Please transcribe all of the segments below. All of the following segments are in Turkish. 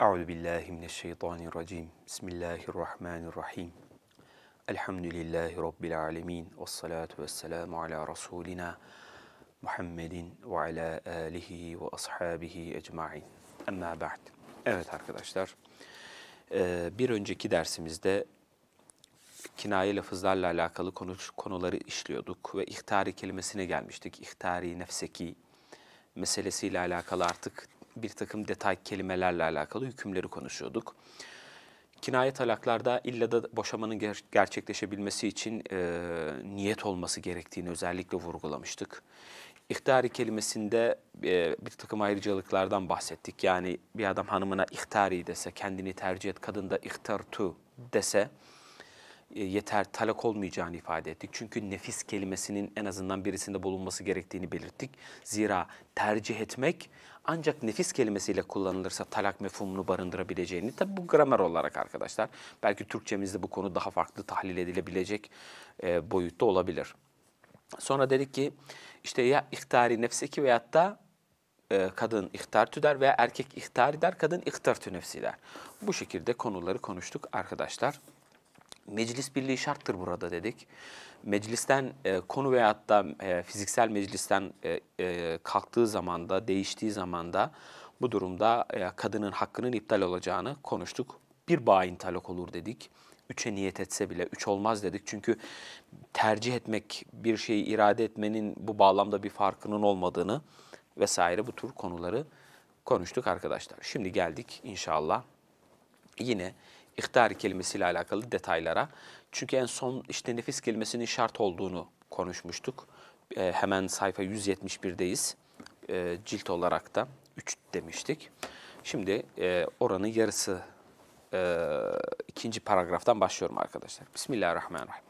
Euzu billahi mineşşeytanirracim. Bismillahirrahmanirrahim. Elhamdülillahi rabbil alamin ve salatu vesselamu ala rasulina Muhammedin ve ala alihi ve ashabihi ecmaîn. Emma ba'd. Evet arkadaşlar. E, bir önceki dersimizde kinaye lafızlarla alakalı konu, konuları işliyorduk ve ihtari kelimesine gelmiştik. İhtari nefseki meselesiyle alakalı artık bir takım detay kelimelerle alakalı hükümleri konuşuyorduk. Kinaye talaklarda illa da boşamanın ger gerçekleşebilmesi için e, niyet olması gerektiğini özellikle vurgulamıştık. İhtari kelimesinde e, bir takım ayrıcalıklardan bahsettik. Yani bir adam hanımına ihtari dese, kendini tercih et, kadın da ihtartu dese e, yeter, talak olmayacağını ifade ettik. Çünkü nefis kelimesinin en azından birisinde bulunması gerektiğini belirttik. Zira tercih etmek ancak nefis kelimesiyle kullanılırsa talak mefhumunu barındırabileceğini, tabi bu gramer olarak arkadaşlar, belki Türkçemizde bu konu daha farklı tahlil edilebilecek e, boyutta olabilir. Sonra dedik ki işte ya ihtari nefseki veyahut da e, kadın ihtar tüder veya erkek ihtar eder, kadın ihtar nefsi der. Bu şekilde konuları konuştuk arkadaşlar meclis birliği şarttır burada dedik. Meclisten e, konu veyahut da e, fiziksel meclisten e, e, kalktığı zamanda, değiştiği zamanda bu durumda e, kadının hakkının iptal olacağını konuştuk. Bir bayin talak olur dedik. Üçe niyet etse bile üç olmaz dedik. Çünkü tercih etmek, bir şeyi irade etmenin bu bağlamda bir farkının olmadığını vesaire bu tür konuları konuştuk arkadaşlar. Şimdi geldik inşallah yine ihtar kelimesiyle alakalı detaylara. Çünkü en son işte nefis kelimesinin şart olduğunu konuşmuştuk. E, hemen sayfa 171'deyiz. E, cilt olarak da 3 demiştik. Şimdi e, oranın yarısı e, ikinci paragraftan başlıyorum arkadaşlar. Bismillahirrahmanirrahim.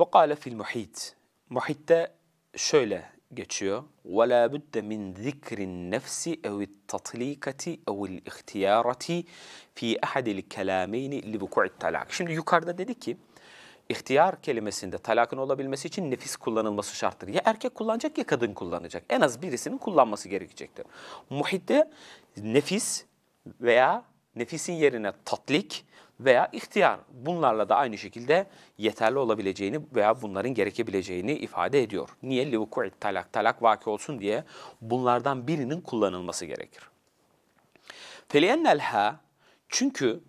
Ve kâle fil muhit. Muhitte şöyle geçiyor. وَلَا بُدَّ مِنْ ذِكْرِ النَّفْسِ اَوِ التَّطْلِيكَةِ اَوِ الْاِخْتِيَارَةِ ف۪ي اَحَدِ الْكَلَامَيْنِ لِبُكُعِ التَّلَاقِ Şimdi yukarıda dedi ki, ihtiyar kelimesinde talakın olabilmesi için nefis kullanılması şarttır. Ya erkek kullanacak ya kadın kullanacak. En az birisinin kullanması gerekecektir. Muhitte nefis veya nefisin yerine tatlik veya ihtiyar bunlarla da aynı şekilde yeterli olabileceğini veya bunların gerekebileceğini ifade ediyor. Niye livuku'it talak, talak vaki olsun diye bunlardan birinin kullanılması gerekir. Feliyennelha çünkü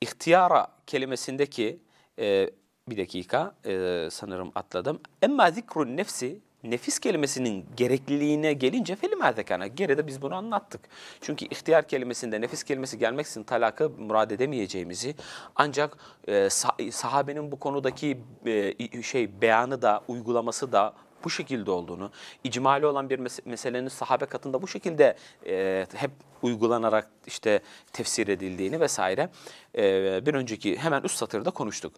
ihtiyara kelimesindeki e, bir dakika e, sanırım atladım. Emma zikrun nefsi nefis kelimesinin gerekliliğine gelince felimerdekana geride biz bunu anlattık. Çünkü ihtiyar kelimesinde nefis kelimesi gelmeksin talakı murad edemeyeceğimizi ancak e, sahabenin bu konudaki e, şey beyanı da uygulaması da bu şekilde olduğunu, icmali olan bir mes meselenin sahabe katında bu şekilde e, hep uygulanarak işte tefsir edildiğini vesaire e, bir önceki hemen üst satırda konuştuk.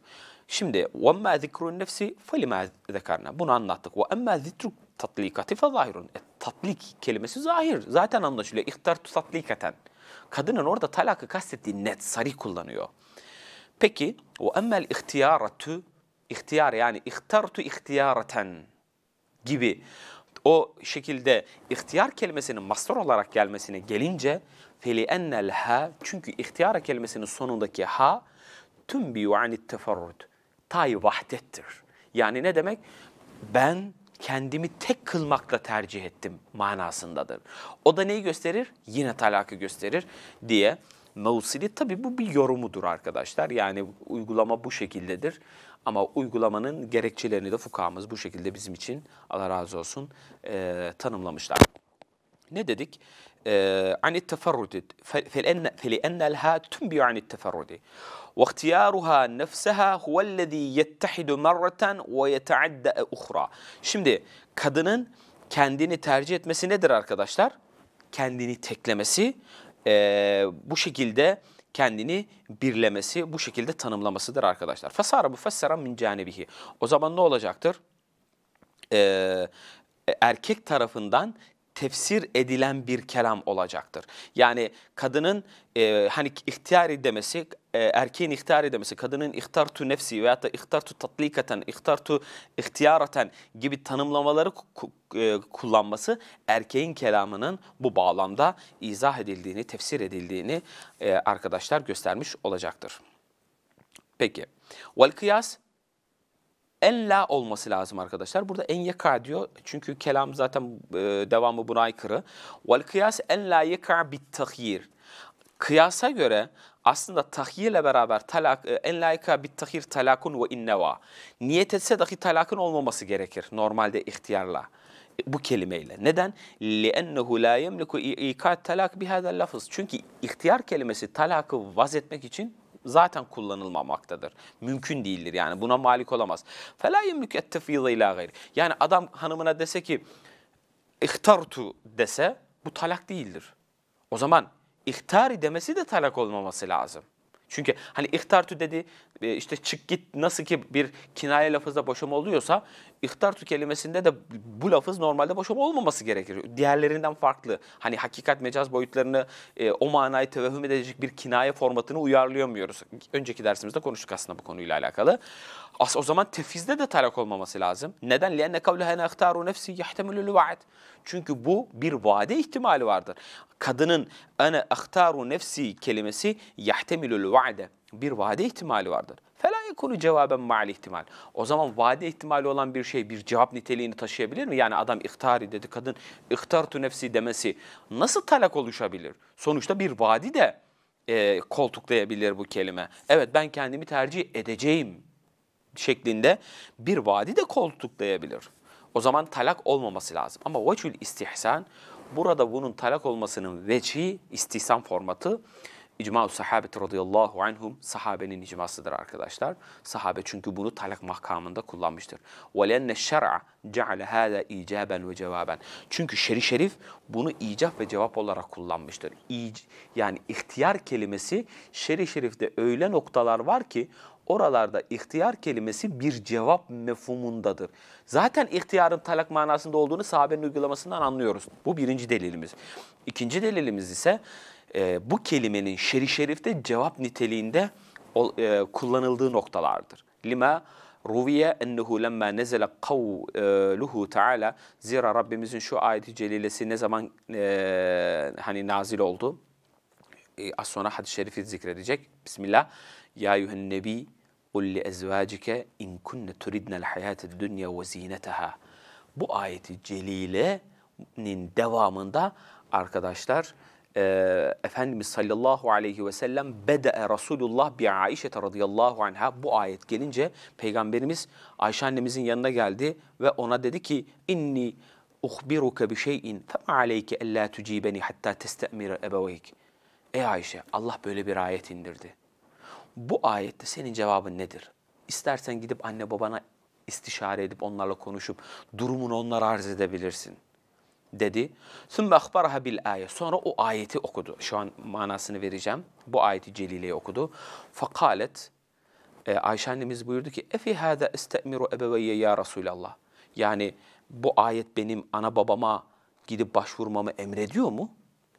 Şimdi وَمَّا ذِكْرُ النَّفْسِ فَلِمَا ذَكَرْنَا Bunu anlattık. وَاَمَّا ذِكْرُ tatlikati fezahirun. E, tatlik kelimesi zahir. Zaten anlaşılıyor. İhtartu tatlikaten. Kadının orada talakı kastettiği net, sarı kullanıyor. Peki, o emmel ihtiyaratu, ihtiyar yani ihtartu ihtiyaraten gibi o şekilde ihtiyar kelimesinin mastar olarak gelmesine gelince feli ennel ha çünkü ihtiyar kelimesinin sonundaki ha tüm biyu anit teferrud tay vahdettir. Yani ne demek? Ben kendimi tek kılmakla tercih ettim manasındadır. O da neyi gösterir? Yine talakı gösterir diye Nausili tabi bu bir yorumudur arkadaşlar. Yani uygulama bu şekildedir. Ama uygulamanın gerekçelerini de fukahamız bu şekilde bizim için Allah razı olsun e, tanımlamışlar. Ne dedik? عن التفرد فلأن فلأن لها تنبي عن التفرد واختيارها نفسها هو الذي يتحد مرة ويتعدى أخرى Şimdi kadının kendini tercih etmesi nedir arkadaşlar? Kendini teklemesi e, bu şekilde kendini birlemesi, bu şekilde tanımlamasıdır arkadaşlar. Fesara bu mufessera min canibihi. O zaman ne olacaktır? Ee, erkek tarafından tefsir edilen bir kelam olacaktır. Yani kadının e, hani ihtiyari demesi e, erkeğin ihtar edemesi, kadının ihtartu nefsi veya da ihtartu tatliketen, ihtartu ihtiyareten gibi tanımlamaları e, kullanması erkeğin kelamının bu bağlamda izah edildiğini, tefsir edildiğini e, arkadaşlar göstermiş olacaktır. Peki. Vel kıyas en la olması lazım arkadaşlar. Burada en yeka diyor. Çünkü kelam zaten devamı buna aykırı. Vel kıyas en la yeka bit tahyir. Kıyasa göre aslında tahiyyle beraber talak e, en layıka bir tahir talakun ve inneva. Niyet etse dahi talakın olmaması gerekir normalde ihtiyarla e, bu kelimeyle. Neden? لِأَنَّهُ لَا يَمْلِكُ اِيْكَاتْ talak بِهَذَا lafız. Çünkü ihtiyar kelimesi talakı etmek için zaten kullanılmamaktadır. Mümkün değildir yani buna malik olamaz. فَلَا يَمْلِكُ اَتَّف۪يذَ اِلَى غَيْرِ Yani adam hanımına dese ki ihtartu dese bu talak değildir. O zaman ihtari demesi de talak olmaması lazım. Çünkü hani ihtartu dedi e, işte çık git nasıl ki bir kinaye lafızda boşama oluyorsa ihtartu kelimesinde de bu lafız normalde boşama olmaması gerekir. Diğerlerinden farklı. Hani hakikat mecaz boyutlarını e, o manayı tevehüm edecek bir kinaye formatını uyarlayamıyoruz. Önceki dersimizde konuştuk aslında bu konuyla alakalı. As o zaman tefizde de talak olmaması lazım. Neden? لِأَنَّ قَوْلَهَا اَخْتَارُ nefsi? يَحْتَمِلُ الْوَعَدِ Çünkü bu bir vade ihtimali vardır. Kadının ana اَخْتَارُ nefsi kelimesi يَحْتَمِلُ vade, Bir vade ihtimali vardır. Fela يَكُنُ cevaben مَعَ ihtimal. O zaman vade ihtimali olan bir şey bir cevap niteliğini taşıyabilir mi? Yani adam ihtari dedi, kadın ihtartu nefsi demesi nasıl talak oluşabilir? Sonuçta bir vadi de e, koltuklayabilir bu kelime. Evet ben kendimi tercih edeceğim şeklinde bir vadi de koltuklayabilir. O zaman talak olmaması lazım. Ama veçül istihsan burada bunun talak olmasının veçi istihsan formatı İcma-ı sahabeti radıyallahu anhum sahabenin icmasıdır arkadaşlar. Sahabe çünkü bunu talak mahkamında kullanmıştır. وَلَنَّ şer'a جَعَلَ هَذَا icaben ve cevaben. Çünkü şerif şerif bunu icap ve cevap olarak kullanmıştır. İc yani ihtiyar kelimesi şerif şerifte öyle noktalar var ki oralarda ihtiyar kelimesi bir cevap mefhumundadır. Zaten ihtiyarın talak manasında olduğunu sahabenin uygulamasından anlıyoruz. Bu birinci delilimiz. İkinci delilimiz ise e, bu kelimenin şeri şerifte cevap niteliğinde e, kullanıldığı noktalardır. Lima Ruviye ennehu lemma nezele kavluhu teala zira Rabbimizin şu ayeti celilesi ne zaman e, hani nazil oldu? e, az sonra hadis-i şerifi zikredecek. Bismillah. Ya eyyühen nebi قُلْ لِأَزْوَاجِكَ اِنْ كُنَّ تُرِدْنَ الْحَيَاةَ الدُّنْيَا وَزِينَتَهَا Bu ayeti celile'nin devamında arkadaşlar e, Efendimiz sallallahu aleyhi ve sellem bede'e Resulullah bi Aişete radıyallahu anha bu ayet gelince Peygamberimiz Ayşe annemizin yanına geldi ve ona dedi ki inni uhbiruke bi şeyin fema aleyke ella tucibeni hatta testemire ebeveyk. Ey Ayşe Allah böyle bir ayet indirdi. Bu ayette senin cevabın nedir? İstersen gidip anne babana istişare edip onlarla konuşup durumunu onlara arz edebilirsin dedi. Sümme akbaraha bil ayet. Sonra o ayeti okudu. Şu an manasını vereceğim. Bu ayeti celileyi okudu. Fakalet e, Ayşe annemiz buyurdu ki Efi hâda istemiru ebeveyye ya Resulallah. Yani bu ayet benim ana babama gidip başvurmamı emrediyor mu?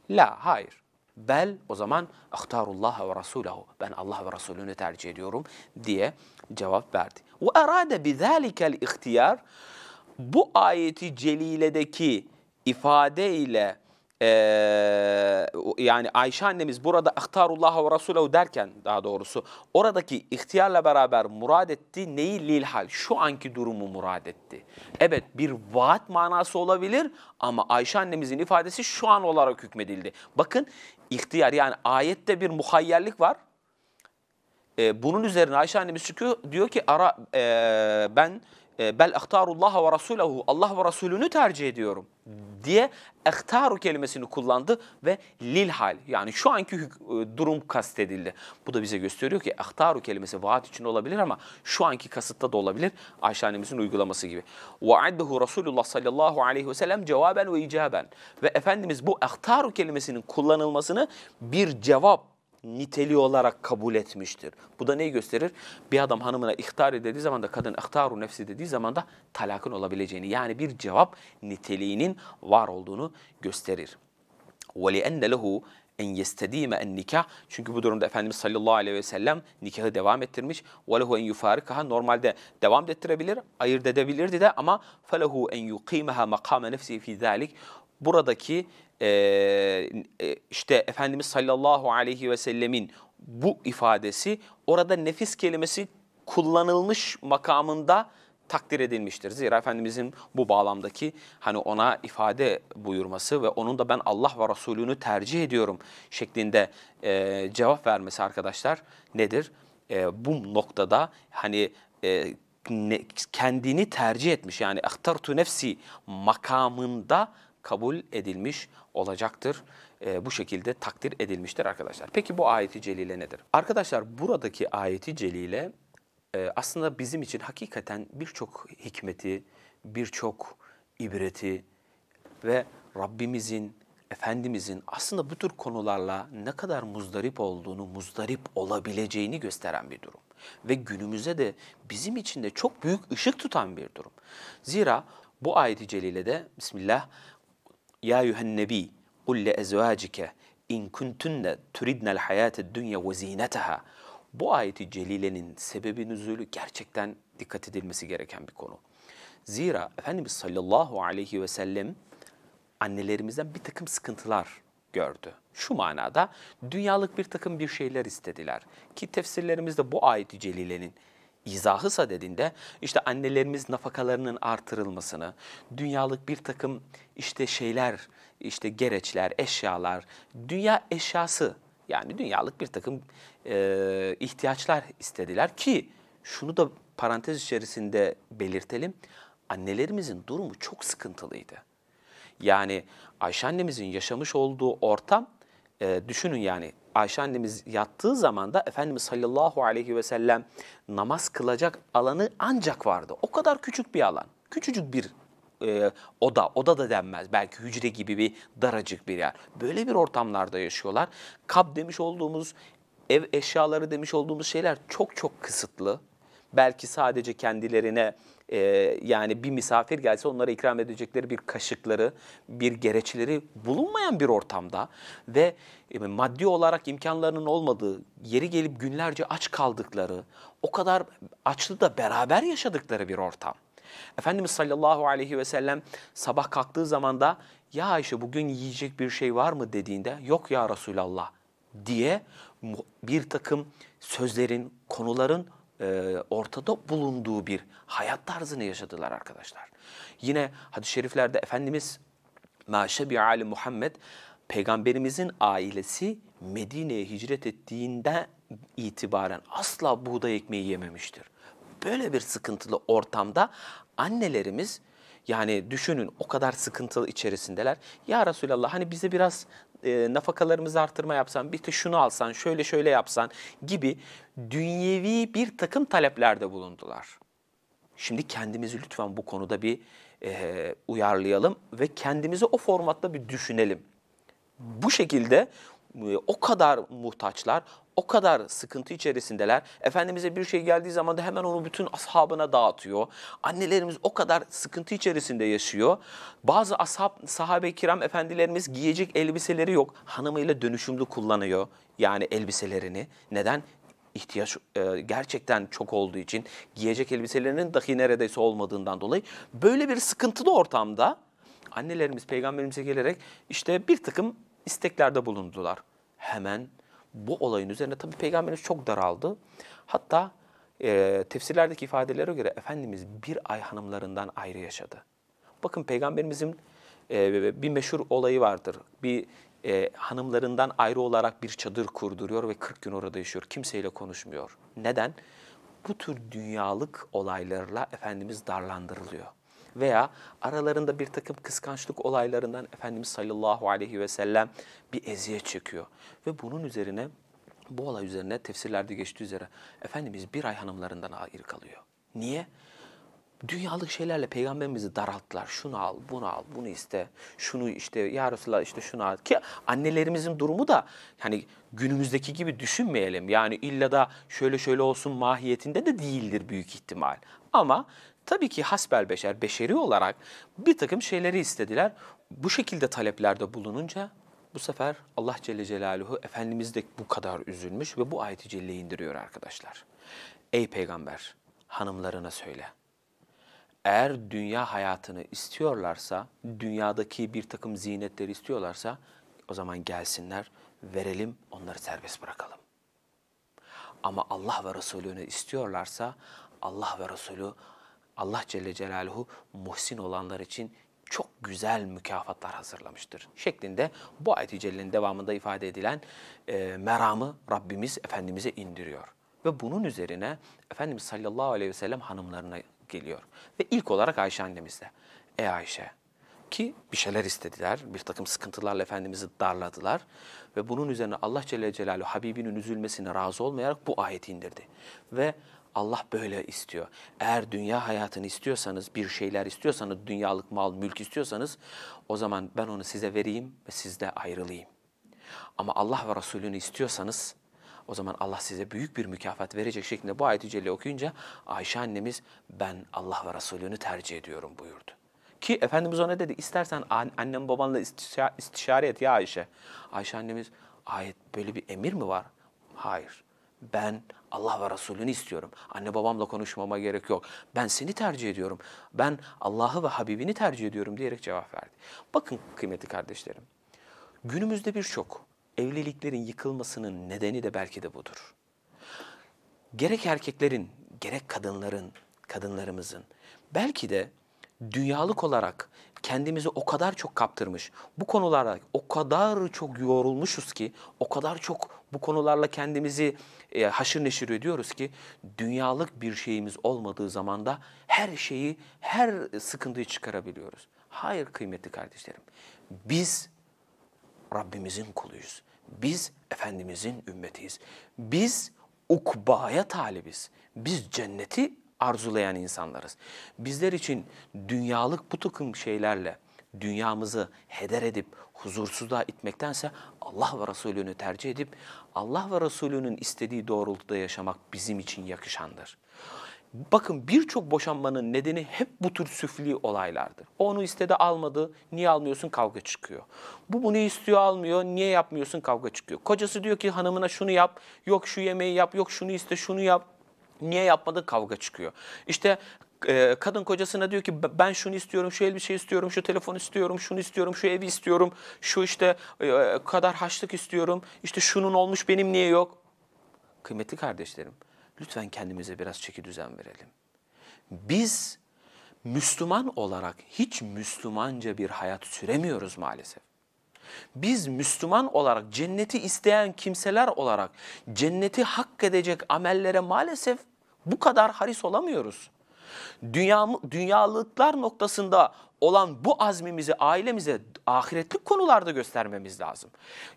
La, hayır. Bel o zaman ahtarullah ve rasulahu. Ben Allah ve Resulünü tercih ediyorum diye cevap verdi. Ve erade bizalikel ihtiyar bu ayeti celiledeki ifade ile ee, yani Ayşe annemiz burada ahtarullah ve rasulehu derken daha doğrusu oradaki ihtiyarla beraber murad etti neyi lil hal şu anki durumu murad etti. Evet bir vaat manası olabilir ama Ayşe annemizin ifadesi şu an olarak hükmedildi. Bakın ihtiyar yani ayette bir muhayyerlik var. E, bunun üzerine Ayşe annemiz çıkıyor diyor ki ara e, ben e, bel ehtarullaha ve rasulehu Allah ve Resulünü tercih ediyorum diye ehtaru kelimesini kullandı ve lil hal yani şu anki e, durum kastedildi. Bu da bize gösteriyor ki ehtaru kelimesi vaat için olabilir ama şu anki kasıtta da olabilir Ayşe annemizin uygulaması gibi. Ve addehu Resulullah sallallahu aleyhi ve sellem cevaben ve icaben ve Efendimiz bu ehtaru kelimesinin kullanılmasını bir cevap niteliği olarak kabul etmiştir. Bu da neyi gösterir? Bir adam hanımına ihtar dediği zaman da kadın ihtaru nefsi dediği zaman da talakın olabileceğini yani bir cevap niteliğinin var olduğunu gösterir. وَلِأَنَّ لَهُ en yestedime en nikah. Çünkü bu durumda Efendimiz sallallahu aleyhi ve sellem nikahı devam ettirmiş. وَلَهُ en yufarikaha normalde devam ettirebilir, ayırt edebilirdi de ama فَلَهُ en yuqimeha makame nefsi fi zalik. Buradaki ee, e, işte Efendimiz sallallahu aleyhi ve sellemin bu ifadesi orada nefis kelimesi kullanılmış makamında takdir edilmiştir. Zira Efendimizin bu bağlamdaki hani ona ifade buyurması ve onun da ben Allah ve Resulünü tercih ediyorum şeklinde e, cevap vermesi arkadaşlar nedir? E, bu noktada hani e, ne, kendini tercih etmiş yani ahtartu nefsi makamında kabul edilmiş olacaktır. E, bu şekilde takdir edilmiştir arkadaşlar. Peki bu ayeti celile nedir? Arkadaşlar buradaki ayeti celile e, aslında bizim için hakikaten birçok hikmeti, birçok ibreti ve Rabbimizin, Efendimizin aslında bu tür konularla ne kadar muzdarip olduğunu, muzdarip olabileceğini gösteren bir durum. Ve günümüze de bizim için de çok büyük ışık tutan bir durum. Zira bu ayeti celilede Bismillah ya yuhennebi قُلْ لَاَزْوَاجِكَ اِنْ كُنْتُنَّ تُرِدْنَ dünya الدُّنْيَا وَزِينَتَهَا Bu ayeti celilenin sebebi nüzulü gerçekten dikkat edilmesi gereken bir konu. Zira Efendimiz sallallahu aleyhi ve sellem annelerimizden bir takım sıkıntılar gördü. Şu manada dünyalık bir takım bir şeyler istediler. Ki tefsirlerimizde bu ayeti celilenin izahı sadedinde işte annelerimiz nafakalarının artırılmasını, dünyalık bir takım işte şeyler, işte gereçler, eşyalar, dünya eşyası yani dünyalık bir takım e, ihtiyaçlar istediler ki şunu da parantez içerisinde belirtelim. Annelerimizin durumu çok sıkıntılıydı. Yani Ayşe annemizin yaşamış olduğu ortam e, düşünün yani Ayşe annemiz yattığı zaman da Efendimiz sallallahu aleyhi ve sellem namaz kılacak alanı ancak vardı. O kadar küçük bir alan, küçücük bir e, oda, oda da denmez. Belki hücre gibi bir daracık bir yer. Böyle bir ortamlarda yaşıyorlar. Kab demiş olduğumuz, ev eşyaları demiş olduğumuz şeyler çok çok kısıtlı. Belki sadece kendilerine e, yani bir misafir gelse onlara ikram edecekleri bir kaşıkları, bir gereçleri bulunmayan bir ortamda ve e, maddi olarak imkanlarının olmadığı, yeri gelip günlerce aç kaldıkları, o kadar açlı da beraber yaşadıkları bir ortam. Efendimiz sallallahu aleyhi ve sellem sabah kalktığı zaman da ya Ayşe bugün yiyecek bir şey var mı dediğinde yok ya Resulallah diye bir takım sözlerin, konuların e, ortada bulunduğu bir hayat tarzını yaşadılar arkadaşlar. Yine hadis-i şeriflerde Efendimiz Maşe bi Ali Muhammed peygamberimizin ailesi Medine'ye hicret ettiğinden itibaren asla buğday ekmeği yememiştir. Böyle bir sıkıntılı ortamda annelerimiz yani düşünün o kadar sıkıntılı içerisindeler. Ya Resulallah hani bize biraz e, nafakalarımızı artırma yapsan, bir de şunu alsan, şöyle şöyle yapsan gibi dünyevi bir takım taleplerde bulundular. Şimdi kendimizi lütfen bu konuda bir e, uyarlayalım ve kendimizi o formatta bir düşünelim. Bu şekilde e, o kadar muhtaçlar, o kadar sıkıntı içerisindeler. Efendimiz'e bir şey geldiği zaman da hemen onu bütün ashabına dağıtıyor. Annelerimiz o kadar sıkıntı içerisinde yaşıyor. Bazı ashab, sahabe-i kiram efendilerimiz giyecek elbiseleri yok. Hanımıyla dönüşümlü kullanıyor yani elbiselerini. Neden? ihtiyaç e, gerçekten çok olduğu için giyecek elbiselerinin dahi neredeyse olmadığından dolayı böyle bir sıkıntılı ortamda annelerimiz peygamberimize gelerek işte bir takım isteklerde bulundular. Hemen bu olayın üzerine tabii peygamberimiz çok daraldı. Hatta e, tefsirlerdeki ifadelere göre Efendimiz bir ay hanımlarından ayrı yaşadı. Bakın peygamberimizin e, bir meşhur olayı vardır. Bir e, hanımlarından ayrı olarak bir çadır kurduruyor ve 40 gün orada yaşıyor. Kimseyle konuşmuyor. Neden? Bu tür dünyalık olaylarla Efendimiz darlandırılıyor veya aralarında bir takım kıskançlık olaylarından Efendimiz sallallahu aleyhi ve sellem bir eziyet çekiyor. Ve bunun üzerine bu olay üzerine tefsirlerde geçtiği üzere Efendimiz bir ay hanımlarından ayrı kalıyor. Niye? Dünyalık şeylerle peygamberimizi daralttılar. Şunu al, bunu al, bunu iste, şunu işte ya Resulallah işte şunu al. Ki annelerimizin durumu da hani günümüzdeki gibi düşünmeyelim. Yani illa da şöyle şöyle olsun mahiyetinde de değildir büyük ihtimal. Ama Tabii ki hasbel beşer, beşeri olarak bir takım şeyleri istediler. Bu şekilde taleplerde bulununca bu sefer Allah Celle Celaluhu Efendimiz de bu kadar üzülmüş ve bu ayeti celle indiriyor arkadaşlar. Ey peygamber hanımlarına söyle. Eğer dünya hayatını istiyorlarsa, dünyadaki bir takım zinetleri istiyorlarsa o zaman gelsinler, verelim, onları serbest bırakalım. Ama Allah ve Resulü'nü istiyorlarsa Allah ve Resulü Allah Celle Celaluhu muhsin olanlar için çok güzel mükafatlar hazırlamıştır şeklinde bu ayet-i cellenin devamında ifade edilen e, meramı Rabbimiz Efendimiz'e indiriyor. Ve bunun üzerine Efendimiz sallallahu aleyhi ve sellem hanımlarına geliyor. Ve ilk olarak Ayşe annemizle Ey Ayşe ki bir şeyler istediler, bir takım sıkıntılarla Efendimiz'i darladılar. Ve bunun üzerine Allah Celle Celaluhu Habibinin üzülmesine razı olmayarak bu ayeti indirdi. Ve Allah böyle istiyor. Eğer dünya hayatını istiyorsanız, bir şeyler istiyorsanız, dünyalık mal, mülk istiyorsanız o zaman ben onu size vereyim ve siz de ayrılayım. Ama Allah ve Resulünü istiyorsanız o zaman Allah size büyük bir mükafat verecek şeklinde bu ayet celle okuyunca Ayşe annemiz ben Allah ve Resulünü tercih ediyorum buyurdu. Ki Efendimiz ona dedi istersen annem babanla istişare et ya Ayşe. Ayşe annemiz ayet böyle bir emir mi var? Hayır ben Allah ve Resulünü istiyorum. Anne babamla konuşmama gerek yok. Ben seni tercih ediyorum. Ben Allah'ı ve Habibini tercih ediyorum diyerek cevap verdi. Bakın kıymetli kardeşlerim. Günümüzde birçok evliliklerin yıkılmasının nedeni de belki de budur. Gerek erkeklerin, gerek kadınların, kadınlarımızın belki de dünyalık olarak kendimizi o kadar çok kaptırmış, bu konulara o kadar çok yorulmuşuz ki, o kadar çok bu konularla kendimizi e, haşır neşir ediyoruz ki, dünyalık bir şeyimiz olmadığı zaman da her şeyi, her sıkıntıyı çıkarabiliyoruz. Hayır kıymetli kardeşlerim, biz Rabbimizin kuluyuz. Biz Efendimizin ümmetiyiz. Biz ukbaya talibiz. Biz cenneti arzulayan insanlarız. Bizler için dünyalık bu takım şeylerle dünyamızı heder edip huzursuzluğa itmektense Allah ve Resulü'nü tercih edip Allah ve Resulü'nün istediği doğrultuda yaşamak bizim için yakışandır. Bakın birçok boşanmanın nedeni hep bu tür süfli olaylardır. O onu istedi almadı, niye almıyorsun kavga çıkıyor. Bu bunu istiyor almıyor, niye yapmıyorsun kavga çıkıyor. Kocası diyor ki hanımına şunu yap, yok şu yemeği yap, yok şunu iste şunu yap niye yapmadın kavga çıkıyor. İşte e, kadın kocasına diyor ki ben şunu istiyorum, şu elbise istiyorum, şu telefon istiyorum, şunu istiyorum, şu evi istiyorum, şu işte e, e, kadar haçlık istiyorum, işte şunun olmuş benim niye yok? Kıymetli kardeşlerim lütfen kendimize biraz çeki düzen verelim. Biz Müslüman olarak hiç Müslümanca bir hayat süremiyoruz maalesef. Biz Müslüman olarak cenneti isteyen kimseler olarak cenneti hak edecek amellere maalesef bu kadar haris olamıyoruz. Dünya, dünyalıklar noktasında olan bu azmimizi ailemize ahiretlik konularda göstermemiz lazım.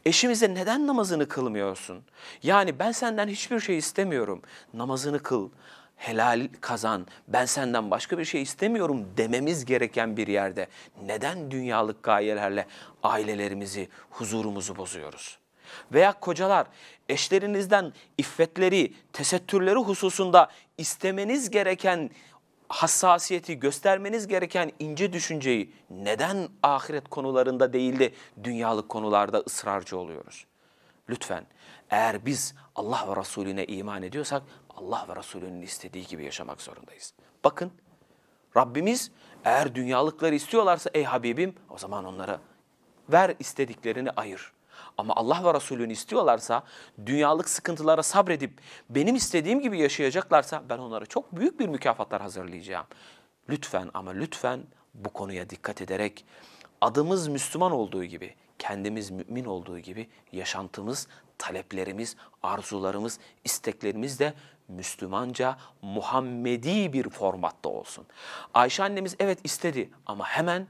Eşimize neden namazını kılmıyorsun? Yani ben senden hiçbir şey istemiyorum. Namazını kıl, helal kazan, ben senden başka bir şey istemiyorum dememiz gereken bir yerde neden dünyalık gayelerle ailelerimizi, huzurumuzu bozuyoruz? veya kocalar eşlerinizden iffetleri, tesettürleri hususunda istemeniz gereken hassasiyeti göstermeniz gereken ince düşünceyi neden ahiret konularında değil de dünyalık konularda ısrarcı oluyoruz? Lütfen eğer biz Allah ve Resulüne iman ediyorsak Allah ve Resulünün istediği gibi yaşamak zorundayız. Bakın Rabbimiz eğer dünyalıkları istiyorlarsa ey Habibim o zaman onlara ver istediklerini ayır. Ama Allah ve Resulü'nü istiyorlarsa, dünyalık sıkıntılara sabredip benim istediğim gibi yaşayacaklarsa ben onlara çok büyük bir mükafatlar hazırlayacağım. Lütfen ama lütfen bu konuya dikkat ederek adımız Müslüman olduğu gibi, kendimiz mümin olduğu gibi yaşantımız, taleplerimiz, arzularımız, isteklerimiz de Müslümanca, Muhammedi bir formatta olsun. Ayşe annemiz evet istedi ama hemen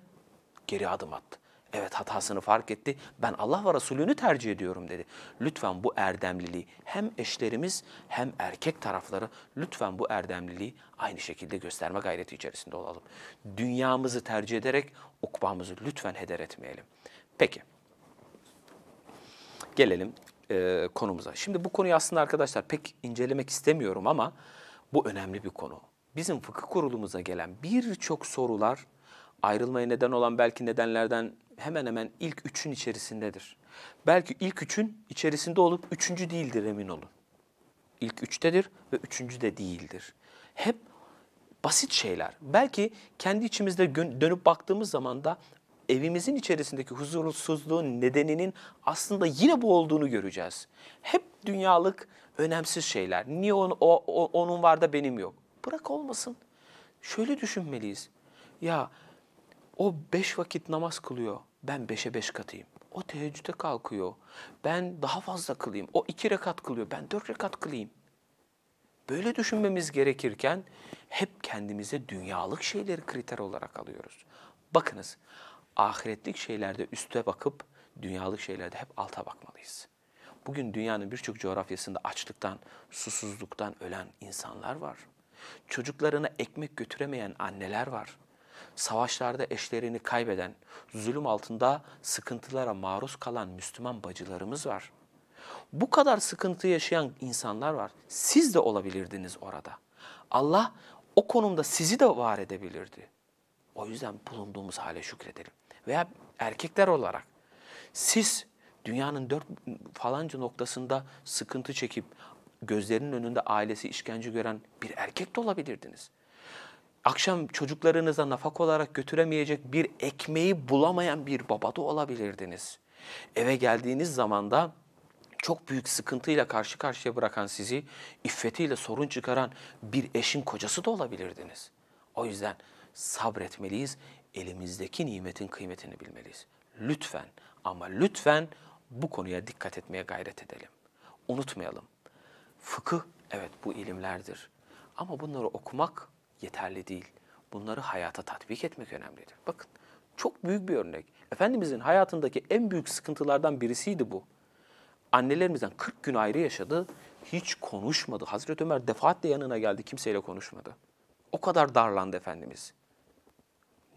geri adım attı. Evet hatasını fark etti. Ben Allah ve Resulünü tercih ediyorum dedi. Lütfen bu erdemliliği hem eşlerimiz hem erkek tarafları lütfen bu erdemliliği aynı şekilde gösterme gayreti içerisinde olalım. Dünyamızı tercih ederek ukbamızı lütfen heder etmeyelim. Peki. Gelelim e, konumuza. Şimdi bu konuyu aslında arkadaşlar pek incelemek istemiyorum ama bu önemli bir konu. Bizim fıkıh kurulumuza gelen birçok sorular ayrılmaya neden olan belki nedenlerden hemen hemen ilk üçün içerisindedir. Belki ilk üçün içerisinde olup üçüncü değildir emin olun. İlk üçtedir ve üçüncü de değildir. Hep basit şeyler. Belki kendi içimizde dönüp baktığımız zaman da evimizin içerisindeki huzursuzluğun nedeninin aslında yine bu olduğunu göreceğiz. Hep dünyalık önemsiz şeyler. Niye on, o, o, onun var da benim yok? Bırak olmasın. Şöyle düşünmeliyiz. Ya o beş vakit namaz kılıyor. Ben beşe beş katayım. O teheccüde kalkıyor. Ben daha fazla kılayım. O iki rekat kılıyor. Ben dört rekat kılayım. Böyle düşünmemiz gerekirken hep kendimize dünyalık şeyleri kriter olarak alıyoruz. Bakınız ahiretlik şeylerde üste bakıp dünyalık şeylerde hep alta bakmalıyız. Bugün dünyanın birçok coğrafyasında açlıktan, susuzluktan ölen insanlar var. Çocuklarına ekmek götüremeyen anneler var savaşlarda eşlerini kaybeden, zulüm altında sıkıntılara maruz kalan Müslüman bacılarımız var. Bu kadar sıkıntı yaşayan insanlar var. Siz de olabilirdiniz orada. Allah o konumda sizi de var edebilirdi. O yüzden bulunduğumuz hale şükredelim. Veya erkekler olarak siz dünyanın dört falanca noktasında sıkıntı çekip gözlerinin önünde ailesi işkence gören bir erkek de olabilirdiniz akşam çocuklarınıza nafak olarak götüremeyecek bir ekmeği bulamayan bir baba da olabilirdiniz. Eve geldiğiniz zaman da çok büyük sıkıntıyla karşı karşıya bırakan sizi, iffetiyle sorun çıkaran bir eşin kocası da olabilirdiniz. O yüzden sabretmeliyiz, elimizdeki nimetin kıymetini bilmeliyiz. Lütfen ama lütfen bu konuya dikkat etmeye gayret edelim. Unutmayalım. Fıkıh evet bu ilimlerdir. Ama bunları okumak yeterli değil. Bunları hayata tatbik etmek önemlidir. Bakın çok büyük bir örnek. Efendimizin hayatındaki en büyük sıkıntılardan birisiydi bu. Annelerimizden 40 gün ayrı yaşadı, hiç konuşmadı. Hazreti Ömer defaatle yanına geldi, kimseyle konuşmadı. O kadar darlandı Efendimiz.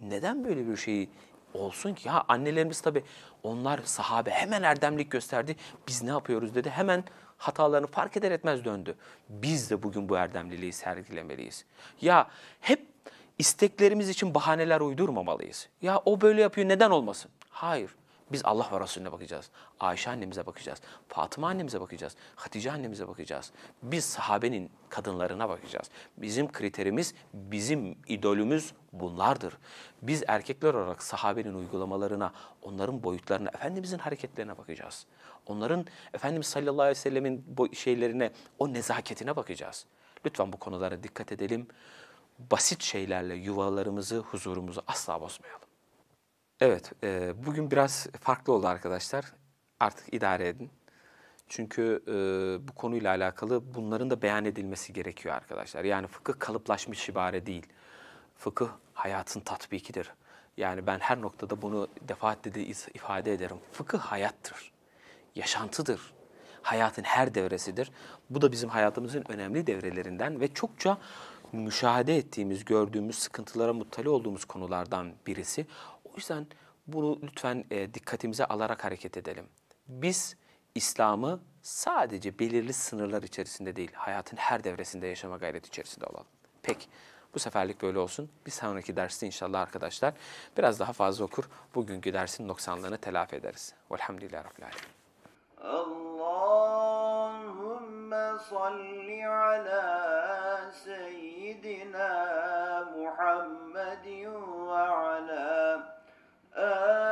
Neden böyle bir şey olsun ki? Ha annelerimiz tabii onlar sahabe hemen erdemlik gösterdi. Biz ne yapıyoruz dedi. Hemen hatalarını fark eder etmez döndü. Biz de bugün bu erdemliliği sergilemeliyiz. Ya hep isteklerimiz için bahaneler uydurmamalıyız. Ya o böyle yapıyor neden olmasın? Hayır. Biz Allah ve Resulüne bakacağız. Ayşe annemize bakacağız. Fatıma annemize bakacağız. Hatice annemize bakacağız. Biz sahabenin kadınlarına bakacağız. Bizim kriterimiz, bizim idolümüz bunlardır. Biz erkekler olarak sahabenin uygulamalarına, onların boyutlarına, Efendimizin hareketlerine bakacağız. Onların Efendimiz sallallahu aleyhi ve sellemin şeylerine, o nezaketine bakacağız. Lütfen bu konulara dikkat edelim. Basit şeylerle yuvalarımızı, huzurumuzu asla bozmayalım. Evet, e, bugün biraz farklı oldu arkadaşlar. Artık idare edin. Çünkü e, bu konuyla alakalı bunların da beyan edilmesi gerekiyor arkadaşlar. Yani fıkıh kalıplaşmış ibare değil. Fıkıh hayatın tatbikidir. Yani ben her noktada bunu defaatle de ifade ederim. Fıkıh hayattır, yaşantıdır. Hayatın her devresidir. Bu da bizim hayatımızın önemli devrelerinden ve çokça müşahede ettiğimiz, gördüğümüz, sıkıntılara muttali olduğumuz konulardan birisi yüzden bunu lütfen e, dikkatimize alarak hareket edelim. Biz İslam'ı sadece belirli sınırlar içerisinde değil, hayatın her devresinde yaşama gayreti içerisinde olalım. Peki. Bu seferlik böyle olsun. Bir sonraki derste inşallah arkadaşlar biraz daha fazla okur. Bugünkü dersin noksanlarını telafi ederiz. Velhamdülillahi Rabbil Alemin. Allahümme salli ala seyyidina Muhammedin ve ala 呃